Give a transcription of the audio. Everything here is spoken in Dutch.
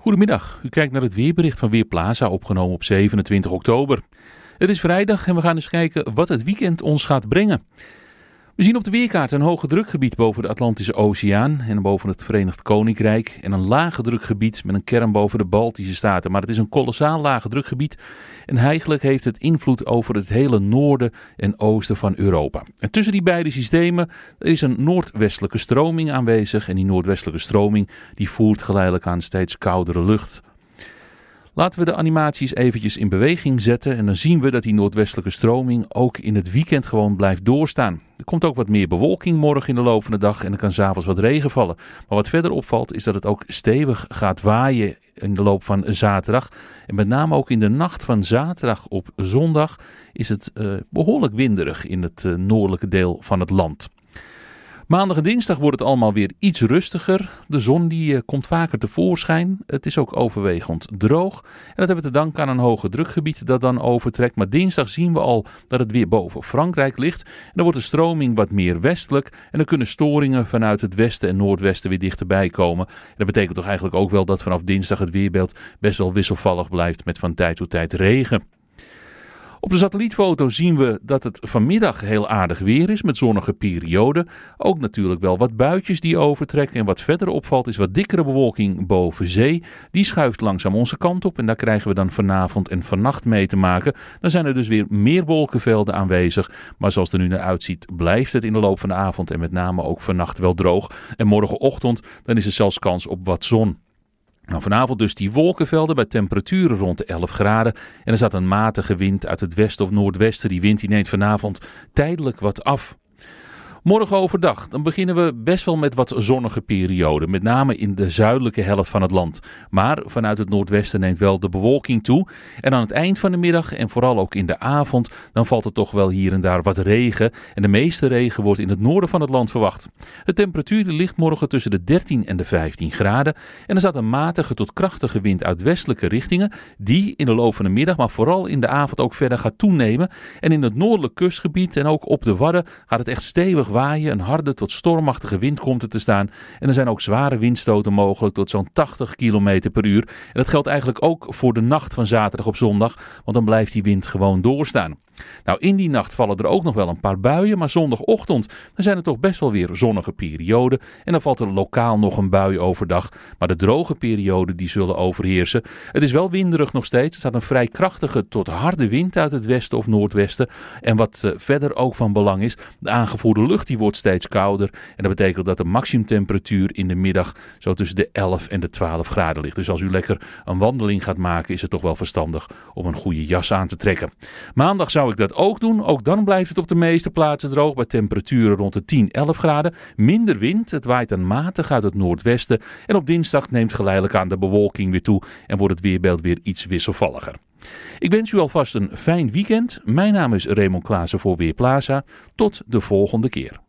Goedemiddag, u kijkt naar het weerbericht van Weerplaza, opgenomen op 27 oktober. Het is vrijdag en we gaan eens kijken wat het weekend ons gaat brengen. We zien op de weerkaart een hoge drukgebied boven de Atlantische Oceaan en boven het Verenigd Koninkrijk. En een lage drukgebied met een kern boven de Baltische Staten. Maar het is een kolossaal lage drukgebied. En eigenlijk heeft het invloed over het hele noorden en oosten van Europa. En tussen die beide systemen is een noordwestelijke stroming aanwezig. En die noordwestelijke stroming die voert geleidelijk aan steeds koudere lucht Laten we de animaties eventjes in beweging zetten en dan zien we dat die noordwestelijke stroming ook in het weekend gewoon blijft doorstaan. Er komt ook wat meer bewolking morgen in de loop van de dag en er kan s'avonds wat regen vallen. Maar wat verder opvalt is dat het ook stevig gaat waaien in de loop van zaterdag. En met name ook in de nacht van zaterdag op zondag is het eh, behoorlijk winderig in het eh, noordelijke deel van het land. Maandag en dinsdag wordt het allemaal weer iets rustiger. De zon die eh, komt vaker tevoorschijn. Het is ook overwegend droog. En dat hebben we te danken aan een hoge drukgebied dat dan overtrekt. Maar dinsdag zien we al dat het weer boven Frankrijk ligt. En dan wordt de stroming wat meer westelijk. En dan kunnen storingen vanuit het westen en noordwesten weer dichterbij komen. En dat betekent toch eigenlijk ook wel dat vanaf dinsdag het weerbeeld best wel wisselvallig blijft met van tijd tot tijd regen. Op de satellietfoto zien we dat het vanmiddag heel aardig weer is met zonnige perioden. Ook natuurlijk wel wat buitjes die overtrekken. En wat verder opvalt is wat dikkere bewolking boven zee. Die schuift langzaam onze kant op en daar krijgen we dan vanavond en vannacht mee te maken. Dan zijn er dus weer meer wolkenvelden aanwezig. Maar zoals het er nu naar uitziet blijft het in de loop van de avond en met name ook vannacht wel droog. En morgenochtend dan is er zelfs kans op wat zon. Nou, vanavond dus die wolkenvelden bij temperaturen rond de 11 graden. En er zat een matige wind uit het westen of noordwesten. Die wind die neemt vanavond tijdelijk wat af. Morgen overdag, dan beginnen we best wel met wat zonnige perioden, met name in de zuidelijke helft van het land. Maar vanuit het noordwesten neemt wel de bewolking toe. En aan het eind van de middag en vooral ook in de avond, dan valt er toch wel hier en daar wat regen. En de meeste regen wordt in het noorden van het land verwacht. De temperatuur ligt morgen tussen de 13 en de 15 graden. En er staat een matige tot krachtige wind uit westelijke richtingen, die in de loop van de middag, maar vooral in de avond ook verder gaat toenemen. En in het noordelijk kustgebied en ook op de Wadden gaat het echt stevig stevig waaien, een harde tot stormachtige wind komt er te staan. En er zijn ook zware windstoten mogelijk tot zo'n 80 km per uur. En dat geldt eigenlijk ook voor de nacht van zaterdag op zondag, want dan blijft die wind gewoon doorstaan. Nou, in die nacht vallen er ook nog wel een paar buien, maar zondagochtend zijn er toch best wel weer zonnige perioden. En dan valt er lokaal nog een bui overdag, maar de droge perioden die zullen overheersen. Het is wel winderig nog steeds. Er staat een vrij krachtige tot harde wind uit het westen of noordwesten. En wat eh, verder ook van belang is, de aangevoerde lucht die wordt steeds kouder. En dat betekent dat de maximumtemperatuur in de middag zo tussen de 11 en de 12 graden ligt. Dus als u lekker een wandeling gaat maken, is het toch wel verstandig om een goede jas aan te trekken. Maandag zou ik dat ook doen. Ook dan blijft het op de meeste plaatsen droog bij temperaturen rond de 10, 11 graden. Minder wind, het waait dan matig uit het noordwesten. En op dinsdag neemt geleidelijk aan de bewolking weer toe en wordt het weerbeeld weer iets wisselvalliger. Ik wens u alvast een fijn weekend. Mijn naam is Raymond Klaassen voor Weerplaza. Tot de volgende keer.